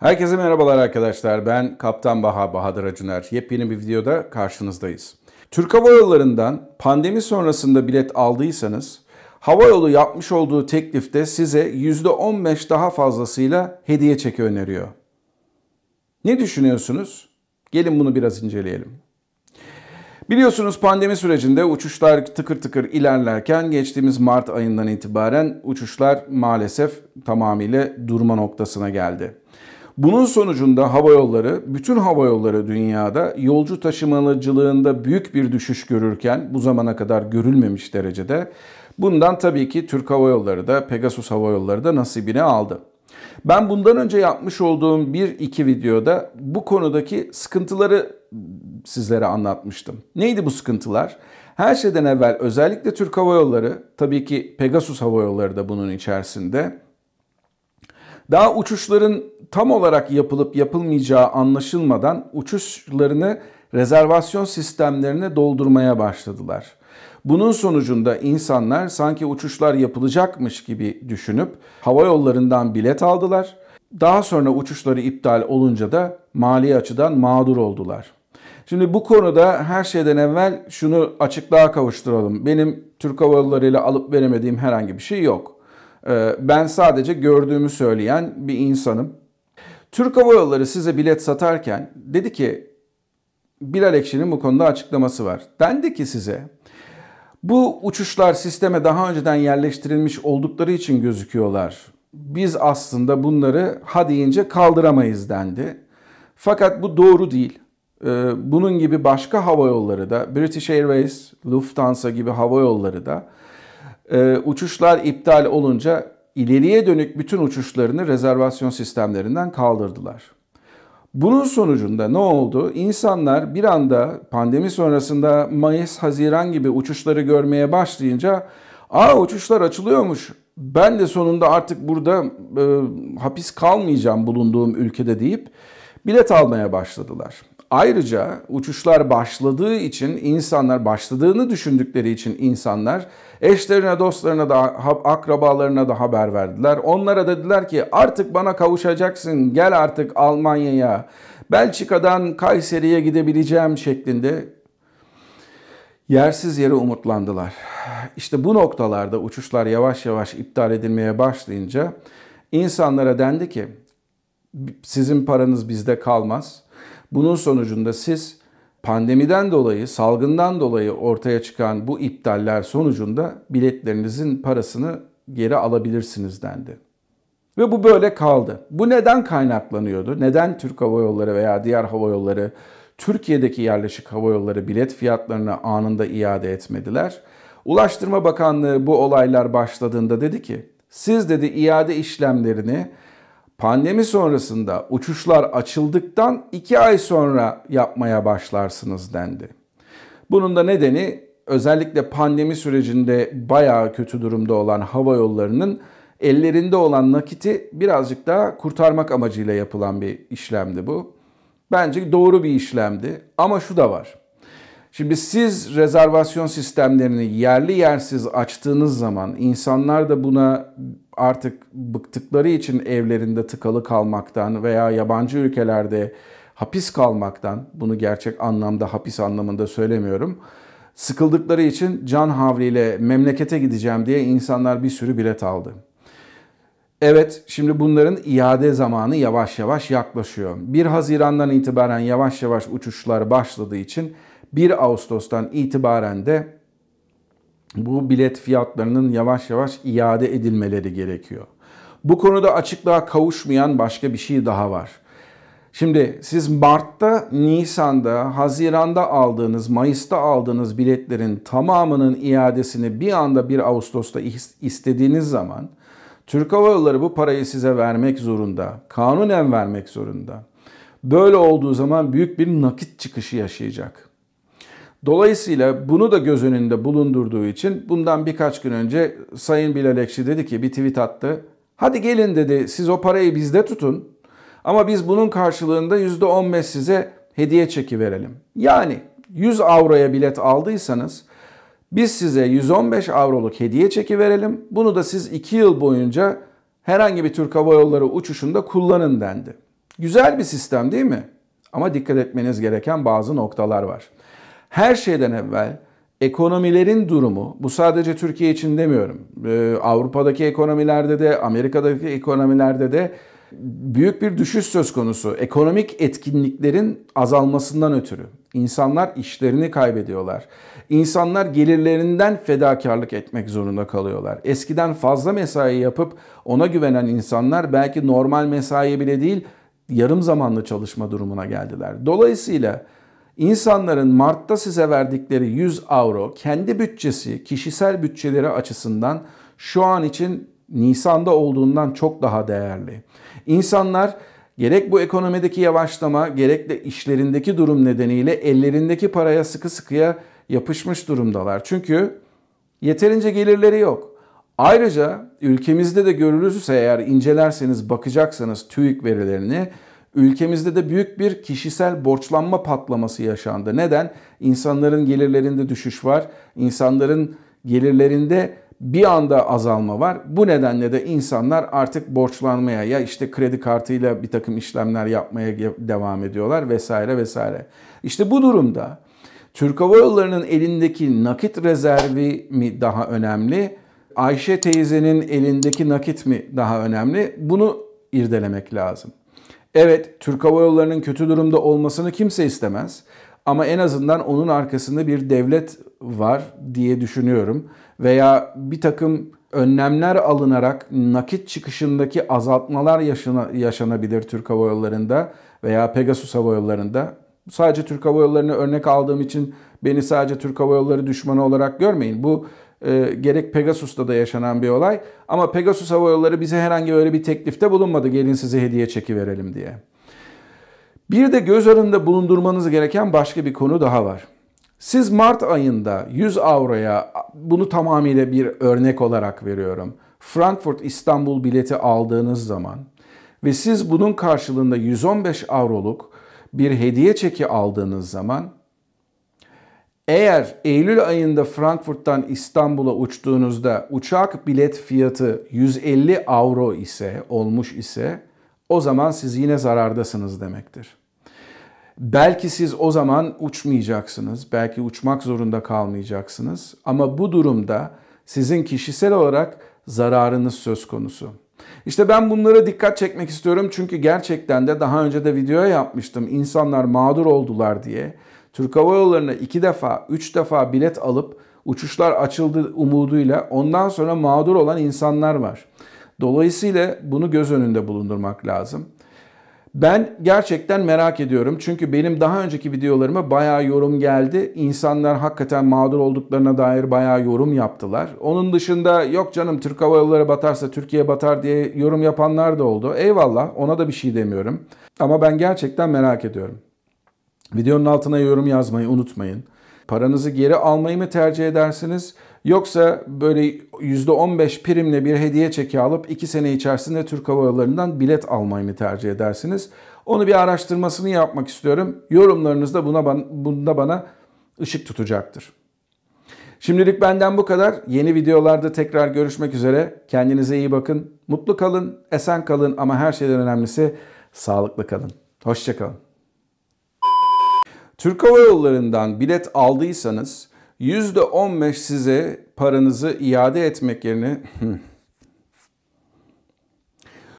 Herkese merhabalar arkadaşlar. Ben Kaptan Baha Bahadır Acuner. Yepyeni bir videoda karşınızdayız. Türk Hava Yolları'ndan pandemi sonrasında bilet aldıysanız Hava yolu yapmış olduğu teklifte size %15 daha fazlasıyla hediye çeki öneriyor. Ne düşünüyorsunuz? Gelin bunu biraz inceleyelim. Biliyorsunuz pandemi sürecinde uçuşlar tıkır tıkır ilerlerken geçtiğimiz Mart ayından itibaren uçuşlar maalesef tamamıyla durma noktasına geldi. Bunun sonucunda hava yolları, bütün hava yolları dünyada yolcu taşımacılığında büyük bir düşüş görürken bu zamana kadar görülmemiş derecede bundan tabii ki Türk Hava Yolları da Pegasus Hava Yolları da nasibini aldı. Ben bundan önce yapmış olduğum bir iki videoda bu konudaki sıkıntıları sizlere anlatmıştım. Neydi bu sıkıntılar? Her şeyden evvel özellikle Türk Hava Yolları, tabii ki Pegasus Hava Yolları da bunun içerisinde daha uçuşların tam olarak yapılıp yapılmayacağı anlaşılmadan uçuşlarını rezervasyon sistemlerine doldurmaya başladılar. Bunun sonucunda insanlar sanki uçuşlar yapılacakmış gibi düşünüp hava yollarından bilet aldılar. Daha sonra uçuşları iptal olunca da mali açıdan mağdur oldular. Şimdi bu konuda her şeyden evvel şunu açıklığa kavuşturalım. Benim Türk Hava Yolları ile alıp veremediğim herhangi bir şey yok. Ee, ben sadece gördüğümü söyleyen bir insanım. Türk Hava Yolları size bilet satarken dedi ki Bilal Ekşi'nin bu konuda açıklaması var. Dendi ki size bu uçuşlar sisteme daha önceden yerleştirilmiş oldukları için gözüküyorlar. Biz aslında bunları ha deyince kaldıramayız dendi. Fakat bu doğru değil. Ee, bunun gibi başka hava yolları da British Airways, Lufthansa gibi hava yolları da e, uçuşlar iptal olunca ileriye dönük bütün uçuşlarını rezervasyon sistemlerinden kaldırdılar. Bunun sonucunda ne oldu? İnsanlar bir anda pandemi sonrasında Mayıs, Haziran gibi uçuşları görmeye başlayınca aa uçuşlar açılıyormuş. Ben de sonunda artık burada e, hapis kalmayacağım bulunduğum ülkede deyip bilet almaya başladılar. Ayrıca uçuşlar başladığı için insanlar başladığını düşündükleri için insanlar eşlerine, dostlarına da akrabalarına da haber verdiler. Onlara dediler ki artık bana kavuşacaksın. Gel artık Almanya'ya. Belçika'dan Kayseri'ye gidebileceğim şeklinde yersiz yere umutlandılar. İşte bu noktalarda uçuşlar yavaş yavaş iptal edilmeye başlayınca insanlara dendi ki sizin paranız bizde kalmaz. Bunun sonucunda siz pandemiden dolayı, salgından dolayı ortaya çıkan bu iptaller sonucunda biletlerinizin parasını geri alabilirsiniz dendi. Ve bu böyle kaldı. Bu neden kaynaklanıyordu? Neden Türk Hava Yolları veya diğer hava yolları Türkiye'deki yerleşik hava yolları bilet fiyatlarını anında iade etmediler? Ulaştırma Bakanlığı bu olaylar başladığında dedi ki, siz dedi iade işlemlerini pandemi sonrasında uçuşlar açıldıktan 2 ay sonra yapmaya başlarsınız dendi. Bunun da nedeni özellikle pandemi sürecinde bayağı kötü durumda olan hava yollarının ellerinde olan nakiti birazcık daha kurtarmak amacıyla yapılan bir işlemdi bu. Bence doğru bir işlemdi ama şu da var. Şimdi siz rezervasyon sistemlerini yerli yersiz açtığınız zaman insanlar da buna artık bıktıkları için evlerinde tıkalı kalmaktan veya yabancı ülkelerde hapis kalmaktan bunu gerçek anlamda hapis anlamında söylemiyorum. Sıkıldıkları için can havliyle memlekete gideceğim diye insanlar bir sürü bilet aldı. Evet şimdi bunların iade zamanı yavaş yavaş yaklaşıyor. 1 Haziran'dan itibaren yavaş yavaş uçuşlar başladığı için 1 Ağustos'tan itibaren de bu bilet fiyatlarının yavaş yavaş iade edilmeleri gerekiyor. Bu konuda açıklığa kavuşmayan başka bir şey daha var. Şimdi siz Mart'ta, Nisan'da, Haziran'da aldığınız, Mayıs'ta aldığınız biletlerin tamamının iadesini bir anda 1 Ağustos'ta istediğiniz zaman Türk Hava Yolları bu parayı size vermek zorunda. Kanunen vermek zorunda. Böyle olduğu zaman büyük bir nakit çıkışı yaşayacak. Dolayısıyla bunu da göz önünde bulundurduğu için bundan birkaç gün önce Sayın Bilal Ekşi dedi ki bir tweet attı. Hadi gelin dedi siz o parayı bizde tutun ama biz bunun karşılığında %15 size hediye çeki verelim. Yani 100 avroya bilet aldıysanız biz size 115 avroluk hediye çeki verelim. Bunu da siz 2 yıl boyunca herhangi bir Türk Hava Yolları uçuşunda kullanın dendi. Güzel bir sistem değil mi? Ama dikkat etmeniz gereken bazı noktalar var her şeyden evvel ekonomilerin durumu, bu sadece Türkiye için demiyorum, e, Avrupa'daki ekonomilerde de, Amerika'daki ekonomilerde de büyük bir düşüş söz konusu. Ekonomik etkinliklerin azalmasından ötürü. insanlar işlerini kaybediyorlar. İnsanlar gelirlerinden fedakarlık etmek zorunda kalıyorlar. Eskiden fazla mesai yapıp ona güvenen insanlar belki normal mesai bile değil yarım zamanlı çalışma durumuna geldiler. Dolayısıyla İnsanların Mart'ta size verdikleri 100 avro kendi bütçesi, kişisel bütçeleri açısından şu an için Nisan'da olduğundan çok daha değerli. İnsanlar gerek bu ekonomideki yavaşlama gerek de işlerindeki durum nedeniyle ellerindeki paraya sıkı sıkıya yapışmış durumdalar. Çünkü yeterince gelirleri yok. Ayrıca ülkemizde de görülürse eğer incelerseniz bakacaksanız TÜİK verilerini Ülkemizde de büyük bir kişisel borçlanma patlaması yaşandı. Neden? İnsanların gelirlerinde düşüş var. İnsanların gelirlerinde bir anda azalma var. Bu nedenle de insanlar artık borçlanmaya ya işte kredi kartıyla bir takım işlemler yapmaya devam ediyorlar vesaire vesaire. İşte bu durumda Türk Hava Yolları'nın elindeki nakit rezervi mi daha önemli? Ayşe teyzenin elindeki nakit mi daha önemli? Bunu irdelemek lazım. Evet, Türk Hava Yolları'nın kötü durumda olmasını kimse istemez. Ama en azından onun arkasında bir devlet var diye düşünüyorum. Veya bir takım önlemler alınarak nakit çıkışındaki azaltmalar yaşana, yaşanabilir Türk Hava Yolları'nda veya Pegasus Hava Yolları'nda. Sadece Türk Hava Yolları'nı örnek aldığım için beni sadece Türk Hava Yolları düşmanı olarak görmeyin. Bu e, gerek Pegasus'ta da yaşanan bir olay. Ama Pegasus Hava Yolları bize herhangi öyle bir teklifte bulunmadı gelin size hediye çeki verelim diye. Bir de göz önünde bulundurmanız gereken başka bir konu daha var. Siz Mart ayında 100 avroya bunu tamamıyla bir örnek olarak veriyorum. Frankfurt İstanbul bileti aldığınız zaman ve siz bunun karşılığında 115 avroluk bir hediye çeki aldığınız zaman eğer Eylül ayında Frankfurt'tan İstanbul'a uçtuğunuzda uçak bilet fiyatı 150 avro ise olmuş ise o zaman siz yine zarardasınız demektir. Belki siz o zaman uçmayacaksınız, belki uçmak zorunda kalmayacaksınız ama bu durumda sizin kişisel olarak zararınız söz konusu. İşte ben bunlara dikkat çekmek istiyorum çünkü gerçekten de daha önce de video yapmıştım. insanlar mağdur oldular diye. Türk Hava Yolları'na iki defa, üç defa bilet alıp uçuşlar açıldı umuduyla ondan sonra mağdur olan insanlar var. Dolayısıyla bunu göz önünde bulundurmak lazım. Ben gerçekten merak ediyorum çünkü benim daha önceki videolarıma bayağı yorum geldi. İnsanlar hakikaten mağdur olduklarına dair bayağı yorum yaptılar. Onun dışında yok canım Türk Hava Yolları batarsa Türkiye batar diye yorum yapanlar da oldu. Eyvallah ona da bir şey demiyorum. Ama ben gerçekten merak ediyorum. Videonun altına yorum yazmayı unutmayın. Paranızı geri almayı mı tercih edersiniz? Yoksa böyle %15 primle bir hediye çeki alıp 2 sene içerisinde Türk Hava Yolları'ndan bilet almayı mı tercih edersiniz? Onu bir araştırmasını yapmak istiyorum. Yorumlarınız da buna, bunda bana ışık tutacaktır. Şimdilik benden bu kadar. Yeni videolarda tekrar görüşmek üzere. Kendinize iyi bakın. Mutlu kalın, esen kalın ama her şeyden önemlisi sağlıklı kalın. Hoşçakalın. Türk Hava Yolları'ndan bilet aldıysanız %15 size paranızı iade etmek yerine hmm,